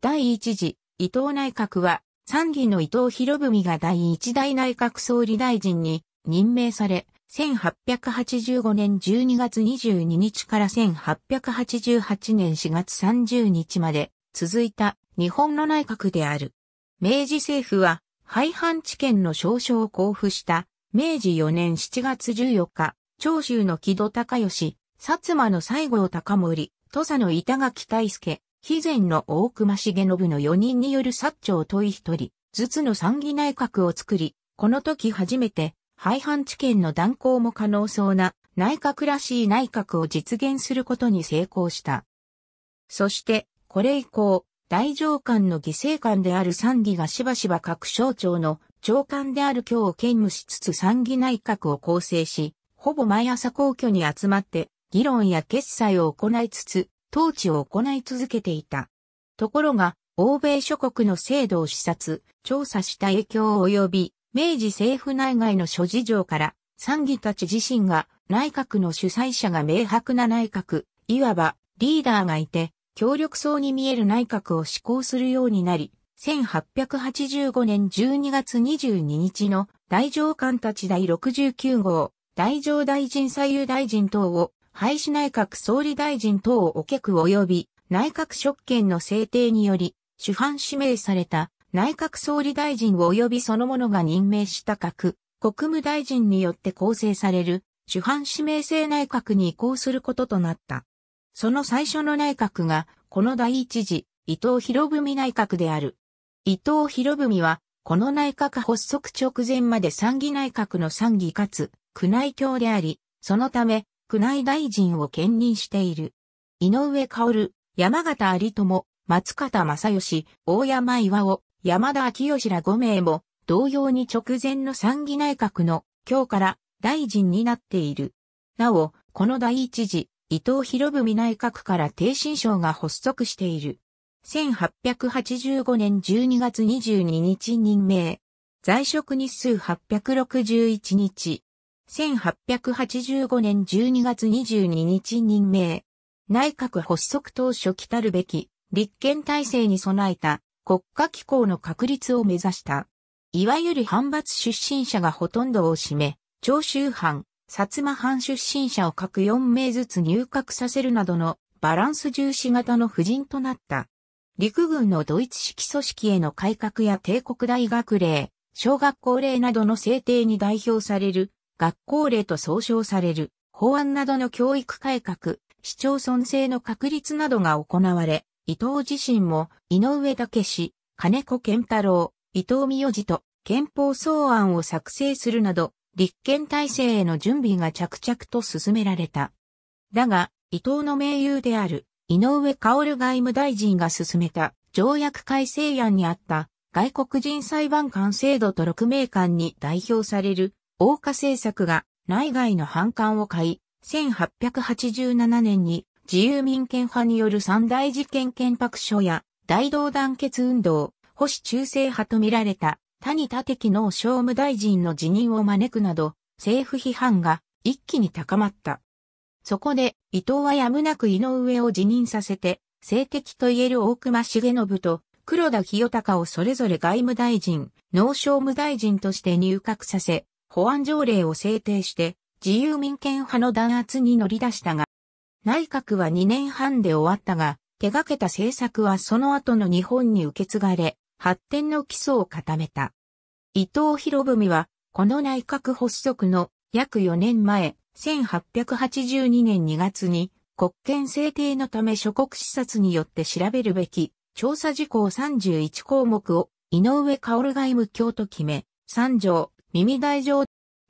第一次、伊藤内閣は、参議の伊藤博文が第一代内閣総理大臣に任命され、1885年12月22日から1888年4月30日まで続いた日本の内閣である。明治政府は、廃藩置県の証書を交付した明治4年7月14日、長州の木戸高義、薩摩の西郷隆盛、土佐の板垣大輔、肥前の大隈重信の4人による薩長問い一人、ずつの参議内閣を作り、この時初めて、廃藩置県の断行も可能そうな内閣らしい内閣を実現することに成功した。そして、これ以降、大上官の犠牲官である参議がしばしば各省庁の長官である今日を兼務しつつ参議内閣を構成し、ほぼ毎朝皇居に集まって議論や決裁を行いつつ、統治を行い続けていた。ところが、欧米諸国の制度を視察、調査した影響及び、明治政府内外の諸事情から、参議たち自身が内閣の主催者が明白な内閣、いわばリーダーがいて、協力そうに見える内閣を施行するようになり、1885年12月22日の大上官たち第69号、大上大臣左右大臣等を廃止内閣総理大臣等おけく及び内閣職権の制定により、主犯指名された内閣総理大臣及びその者が任命した閣、国務大臣によって構成される主犯指名制内閣に移行することとなった。その最初の内閣が、この第一次、伊藤博文内閣である。伊藤博文は、この内閣発足直前まで参議内閣の参議かつ、宮内卿であり、そのため、宮内大臣を兼任している。井上薫、山形有友、松方正義、大山岩尾、山田昭義ら5名も、同様に直前の参議内閣の今日から大臣になっている。なお、この第一次、伊藤博文内閣から低新省が発足している。1885年12月22日任命。在職日数861日。1885年12月22日任命。内閣発足当初来たるべき、立憲体制に備えた国家機構の確立を目指した。いわゆる反発出身者がほとんどを占め、長州藩、薩摩藩出身者を各4名ずつ入閣させるなどのバランス重視型の婦人となった。陸軍のドイツ式組織への改革や帝国大学令、小学校令などの制定に代表される学校令と総称される、法案などの教育改革、市町村制の確立などが行われ、伊藤自身も、井上武氏、金子健太郎、伊藤美代次と憲法草案を作成するなど、立憲体制への準備が着々と進められた。だが、伊藤の盟友である、井上薫外務大臣が進めた条約改正案にあった外国人裁判官制度と6名間に代表される大岡政策が内外の反感を買い、1887年に自由民権派による三大事件憲白書や大同団結運動、保守中正派と見られた谷田敵農商務大臣の辞任を招くなど、政府批判が一気に高まった。そこで、伊藤はやむなく井上を辞任させて、政敵と言える大隈重信と黒田清隆をそれぞれ外務大臣、農商務大臣として入閣させ、保安条例を制定して、自由民権派の弾圧に乗り出したが、内閣は2年半で終わったが、手掛けた政策はその後の日本に受け継がれ、発展の基礎を固めた。伊藤博文は、この内閣発足の約4年前、1882年2月に国権制定のため諸国視察によって調べるべき調査事項31項目を井上薫外務卿と決め、三条、耳大条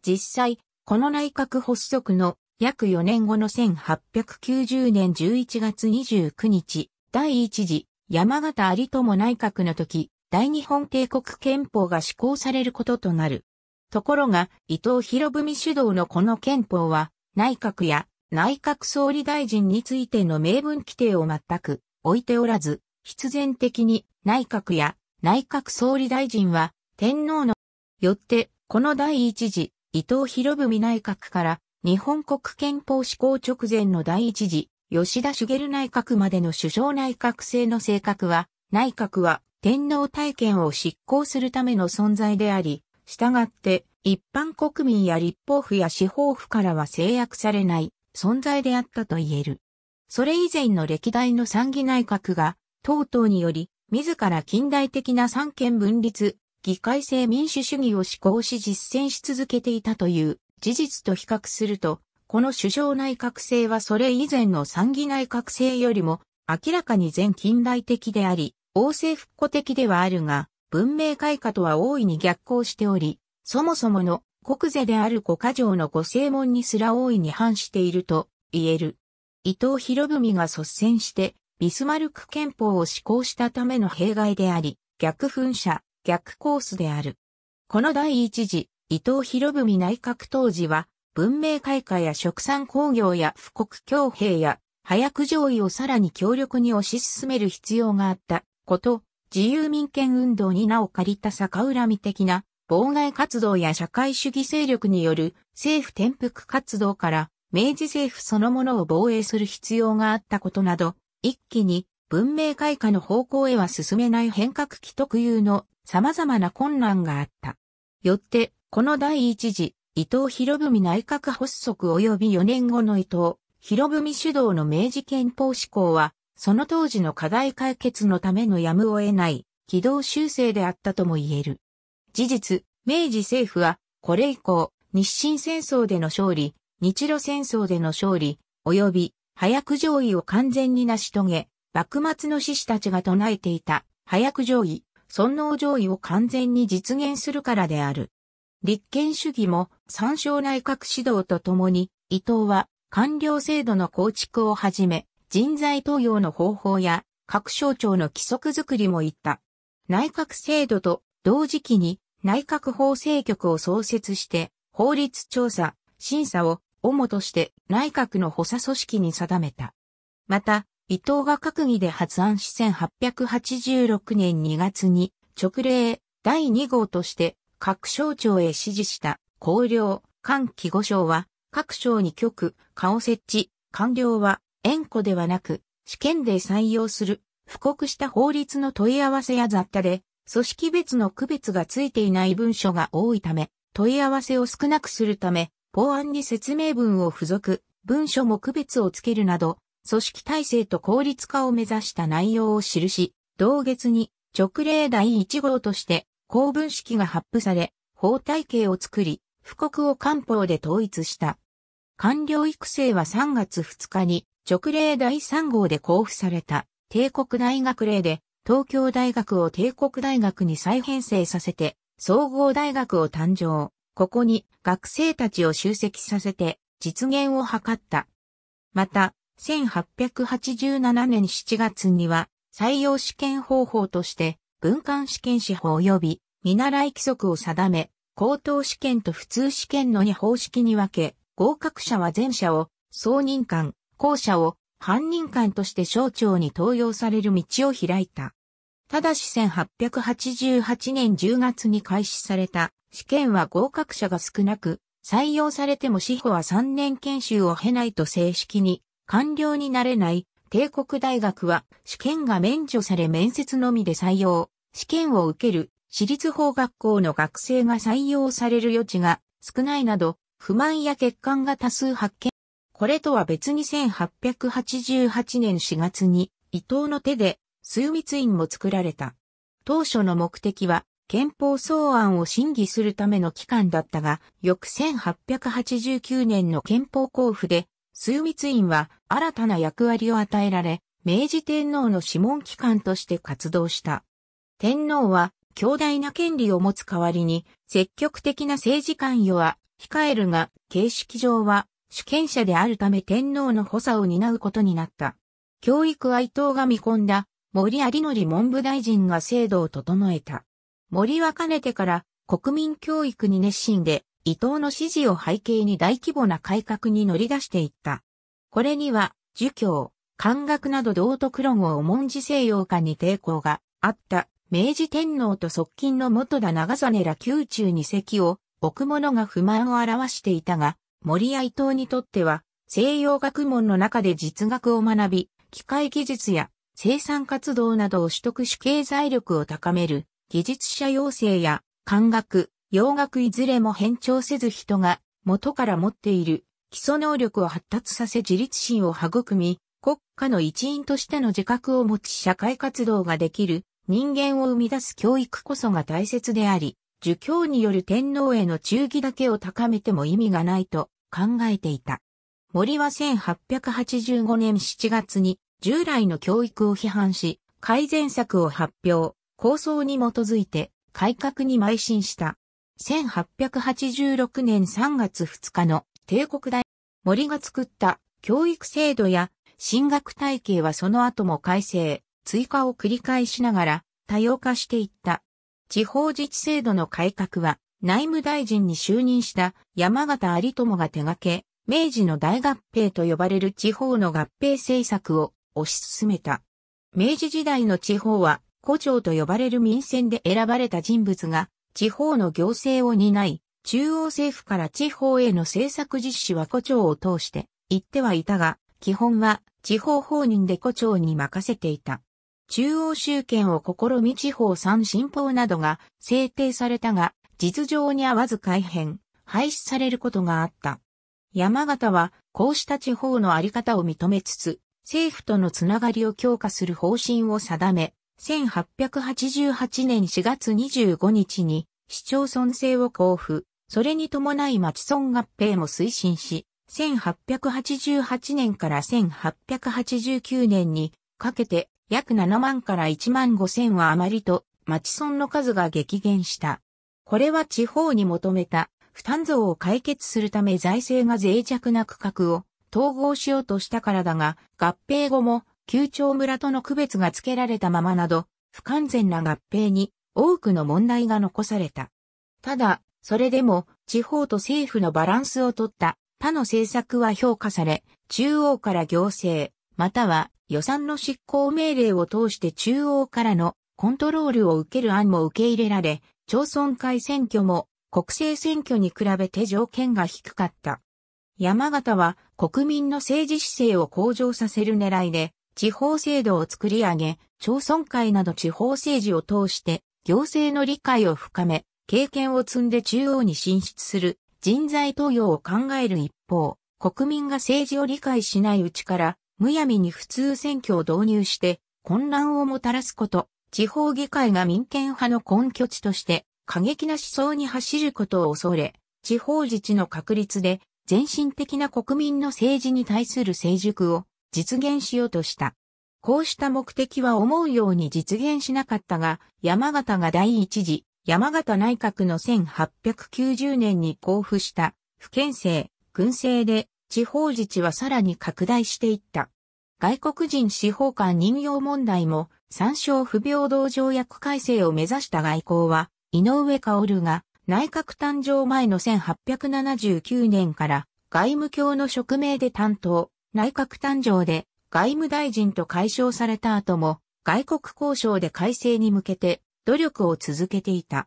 実際、この内閣発足の約4年後の1890年11月29日、第一次山形有友内閣の時、大日本帝国憲法が施行されることとなる。ところが、伊藤博文主導のこの憲法は、内閣や内閣総理大臣についての明文規定を全く置いておらず、必然的に内閣や内閣総理大臣は天皇のよってこの第一次伊藤博文内閣から日本国憲法施行直前の第一次吉田茂内閣までの首相内閣制の性格は、内閣は天皇体験を執行するための存在であり、従って一般国民や立法府や司法府からは制約されない存在であったと言える。それ以前の歴代の参議内閣が、党党により、自ら近代的な三権分立、議会制民主主義を施行し実践し続けていたという事実と比較すると、この首相内閣制はそれ以前の参議内閣制よりも明らかに全近代的であり、王政復古的ではあるが、文明開化とは大いに逆行しており、そもそもの国是である五箇条の五正門にすら大いに反していると言える。伊藤博文が率先してビスマルク憲法を施行したための弊害であり、逆噴射、逆コースである。この第一次、伊藤博文内閣当時は、文明開化や食産工業や富国強兵や、早く上位をさらに強力に推し進める必要があったこと、自由民権運動に名を借りた逆恨み的な妨害活動や社会主義勢力による政府転覆活動から明治政府そのものを防衛する必要があったことなど、一気に文明開化の方向へは進めない変革期特有の様々な困難があった。よって、この第一次、伊藤博文内閣発足及び4年後の伊藤博文主導の明治憲法施行は、その当時の課題解決のためのやむを得ない軌道修正であったとも言える。事実、明治政府は、これ以降、日清戦争での勝利、日露戦争での勝利、及び、早く上位を完全に成し遂げ、幕末の志士たちが唱えていた、早く上位、尊王攘夷を完全に実現するからである。立憲主義も参照内閣指導とともに、伊藤は官僚制度の構築をはじめ、人材登用の方法や各省庁の規則づくりも言った。内閣制度と同時期に内閣法制局を創設して、法律調査、審査を主として内閣の補佐組織に定めた。また、伊藤が閣議で発案し1886年2月に直令第2号として各省庁へ指示した公領、官記五省は各省に局、顔設置、官僚は縁故ではなく試験で採用する布告した法律の問い合わせや雑多で組織別の区別がついていない文書が多いため問い合わせを少なくするため法案に説明文を付属、文書も区別をつけるなど、組織体制と効率化を目指した内容を記し、同月に直令第1号として公文式が発布され、法体系を作り、布告を官報で統一した。官僚育成は3月2日に直令第3号で交付された帝国大学令で東京大学を帝国大学に再編成させて総合大学を誕生。ここに学生たちを集積させて実現を図った。また、1887年7月には採用試験方法として文官試験司法及び見習い規則を定め、高等試験と普通試験の2方式に分け、合格者は前者を、総任官、後者を、犯人官として省庁に登用される道を開いた。ただし1888年10月に開始された試験は合格者が少なく、採用されても司法は3年研修を経ないと正式に官僚になれない帝国大学は試験が免除され面接のみで採用。試験を受ける私立法学校の学生が採用される余地が少ないなど不満や欠陥が多数発見。これとは別に1888年4月に伊藤の手で枢密院も作られた。当初の目的は憲法草案を審議するための機関だったが、翌1889年の憲法交付で枢密院は新たな役割を与えられ、明治天皇の諮問機関として活動した。天皇は強大な権利を持つ代わりに、積極的な政治関与は控えるが、形式上は主権者であるため天皇の補佐を担うことになった。教育愛党が見込んだ森有則文部大臣が制度を整えた。森はかねてから国民教育に熱心で、伊藤の指示を背景に大規模な改革に乗り出していった。これには、儒教、漢学など道徳論を重んじ西洋化に抵抗があった明治天皇と側近の元田長実ら宮中に席を置く者が不満を表していたが、森や伊藤にとっては西洋学問の中で実学を学び、機械技術や生産活動などを取得し経済力を高める技術者養成や漢学、洋楽いずれも変調せず人が元から持っている基礎能力を発達させ自立心を育み、国家の一員としての自覚を持ち社会活動ができる人間を生み出す教育こそが大切であり、儒教による天皇への忠義だけを高めても意味がないと考えていた。森は1885年7月に従来の教育を批判し、改善策を発表、構想に基づいて改革に邁進した。1886年3月2日の帝国大森が作った教育制度や進学体系はその後も改正、追加を繰り返しながら多様化していった。地方自治制度の改革は内務大臣に就任した山形有友が手掛け、明治の大合併と呼ばれる地方の合併政策を推し進めた。明治時代の地方は、古城と呼ばれる民選で選ばれた人物が地方の行政を担い、中央政府から地方への政策実施は古町を通して言ってはいたが、基本は地方法人で古町に任せていた。中央集権を試み地方三新法などが制定されたが、実情に合わず改変、廃止されることがあった。山形はこうした地方のあり方を認めつつ、政府とのつながりを強化する方針を定め、1888年4月25日に市町村制を交付、それに伴い町村合併も推進し、1888年から1889年にかけて約7万から1万5千は余りと町村の数が激減した。これは地方に求めた負担増を解決するため財政が脆弱な区画を統合しようとしたからだが、合併後も旧町村との区別がつけられたままなど、不完全な合併に多くの問題が残された。ただ、それでも地方と政府のバランスをとった他の政策は評価され、中央から行政、または予算の執行命令を通して中央からのコントロールを受ける案も受け入れられ、町村会選挙も国政選挙に比べて条件が低かった。山形は国民の政治姿勢を向上させる狙いで、地方制度を作り上げ、町村会など地方政治を通して行政の理解を深め、経験を積んで中央に進出する人材登用を考える一方、国民が政治を理解しないうちから、むやみに普通選挙を導入して混乱をもたらすこと、地方議会が民権派の根拠地として過激な思想に走ることを恐れ、地方自治の確立で、全身的な国民の政治に対する成熟を実現しようとした。こうした目的は思うように実現しなかったが、山形が第一次、山形内閣の1890年に交付した、府県政、軍政で、地方自治はさらに拡大していった。外国人司法官任用問題も、参照不平等条約改正を目指した外交は、井上薫が、内閣誕生前の1879年から、外務卿の職名で担当、内閣誕生で外務大臣と解消された後も、外国交渉で改正に向けて努力を続けていた。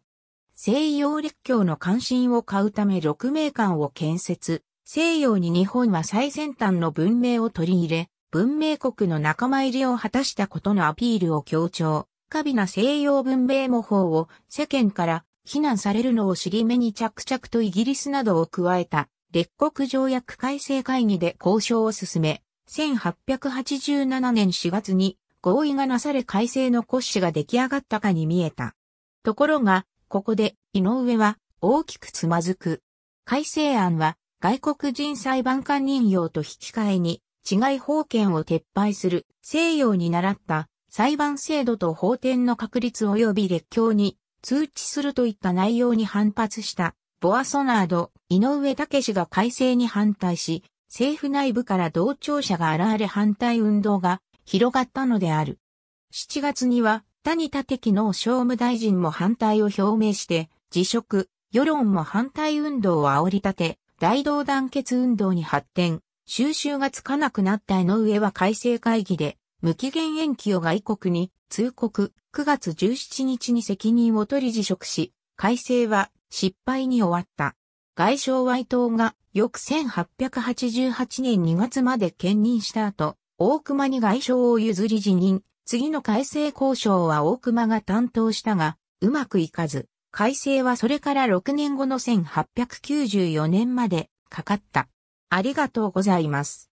西洋列強の関心を買うため6名館を建設、西洋に日本は最先端の文明を取り入れ、文明国の仲間入りを果たしたことのアピールを強調。過敏な西洋文明模倣を世間から非難されるのを尻目に着々とイギリスなどを加えた列国条約改正会議で交渉を進め、1887年4月に合意がなされ改正の骨子が出来上がったかに見えた。ところが、ここで井上は大きくつまずく。改正案は外国人裁判官任用と引き換えに違い法権を撤廃する西洋に習った裁判制度と法典の確立及び列強に通知するといった内容に反発したボアソナード、井上武が改正に反対し、政府内部から同調者が現れ反対運動が広がったのである。7月には、谷田敵の商務大臣も反対を表明して、辞職、世論も反対運動を煽り立て、大同団結運動に発展、収集がつかなくなった井上は改正会議で、無期限延期を外国に通告、9月17日に責任を取り辞職し、改正は失敗に終わった。外相は伊藤が翌1888年2月まで兼任した後、大熊に外相を譲り辞任。次の改正交渉は大熊が担当したが、うまくいかず、改正はそれから6年後の1894年までかかった。ありがとうございます。